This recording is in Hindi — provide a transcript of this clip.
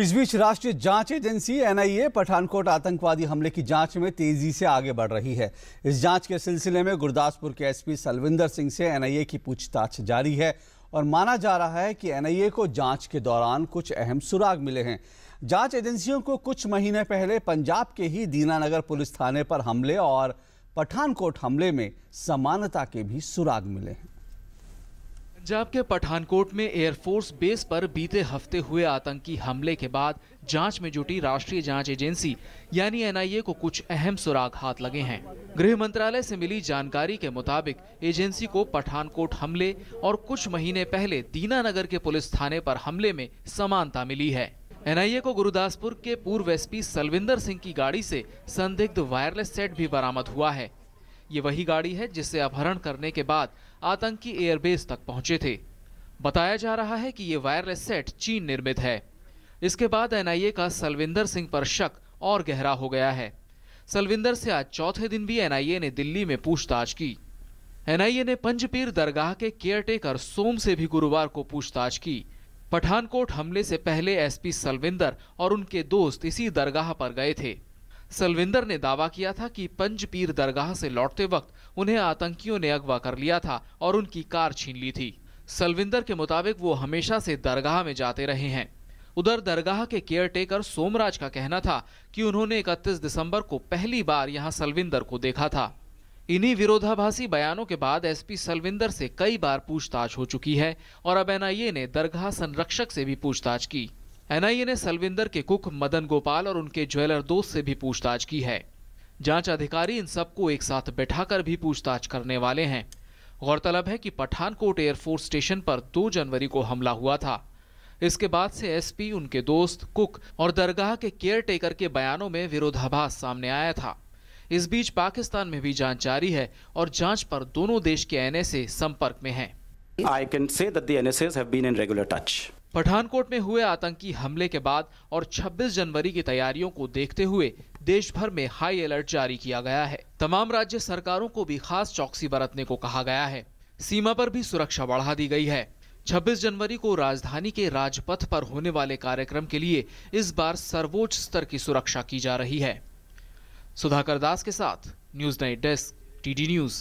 इस बीच राष्ट्रीय जांच एजेंसी एनआईए पठानकोट आतंकवादी हमले की जांच में तेजी से आगे बढ़ रही है इस जांच के सिलसिले में गुरदासपुर के एसपी सलविंदर सिंह से एनआईए की पूछताछ जारी है और माना जा रहा है कि एनआईए को जांच के दौरान कुछ अहम सुराग मिले हैं जांच एजेंसियों को कुछ महीने पहले पंजाब के ही दीनानगर पुलिस थाने पर हमले और पठानकोट हमले में समानता के भी सुराग मिले हैं पंजाब के पठानकोट में एयरफोर्स बेस पर बीते हफ्ते हुए आतंकी हमले के बाद जांच में जुटी राष्ट्रीय जांच एजेंसी यानी एनआईए को कुछ अहम सुराग हाथ लगे हैं गृह मंत्रालय से मिली जानकारी के मुताबिक एजेंसी को पठानकोट हमले और कुछ महीने पहले दीनानगर के पुलिस थाने पर हमले में समानता मिली है एनआईए को गुरुदासपुर के पूर्व एसपी सलविंदर सिंह की गाड़ी से संदिग्ध वायरलेस सेट भी बरामद हुआ है ये वही गाड़ी है जिससे अपहरण करने के बाद आतंकी एयरबेस तक पहुंचे थे बताया जा रहा है कि ये वायरलेस सेट चीन निर्मित है इसके बाद एनआईए का सलविंदर सिंह पर शक और गहरा हो गया है सलविंदर से आज चौथे दिन भी एनआईए ने दिल्ली में पूछताछ की एनआईए ने पंजपीर दरगाह के केयरटेकर सोम से भी गुरुवार को पूछताछ की पठानकोट हमले से पहले एसपी सलविंदर और उनके दोस्त इसी दरगाह पर गए थे सलविंदर ने दावा किया था कि पंज पीर दरगाह से लौटते वक्त उन्हें आतंकियों ने अगवा कर लिया था और उनकी कार छीन ली थी सलविंदर के मुताबिक वो हमेशा से दरगाह में जाते रहे हैं उधर दरगाह के केयर टेकर सोमराज का कहना था कि उन्होंने 31 दिसंबर को पहली बार यहां सलविंदर को देखा था इन्हीं विरोधाभासी बयानों के बाद एसपी सलविंदर से कई बार पूछताछ हो चुकी है और अब एनआईए ने दरगाह संरक्षक से भी पूछताछ की एनआईए ने सलविंदर के कुक मदन गोपाल और उनके ज्वेलर दोस्त से भी पूछताछ की है जांच अधिकारी इन सबको एक साथ बैठाकर भी पूछताछ करने वाले हैं गौरतलब है कि पठानकोट एयरफोर्स स्टेशन पर 2 जनवरी को हमला हुआ था इसके बाद से एसपी उनके दोस्त कुक और दरगाह के केयर टेकर के बयानों में विरोधाभास सामने आया था इस बीच पाकिस्तान में भी जांच जारी है और जांच पर दोनों देश के एनएसए संपर्क में हैं। I can say that the NSAs have been in regular touch Pathankot में हुए आतंकी हमले के बाद और 26 जनवरी की तैयारियों को देखते हुए देश भर में हाई अलर्ट जारी किया गया है तमाम राज्य सरकारों को भी खास चौकसी बरतने को कहा गया है सीमा पर भी सुरक्षा बढ़ा दी गई है 26 जनवरी को राजधानी के राजपथ पर होने वाले कार्यक्रम के लिए इस बार सर्वोच्च स्तर की सुरक्षा की जा रही है सुधाकर दास के साथ news night desk TD news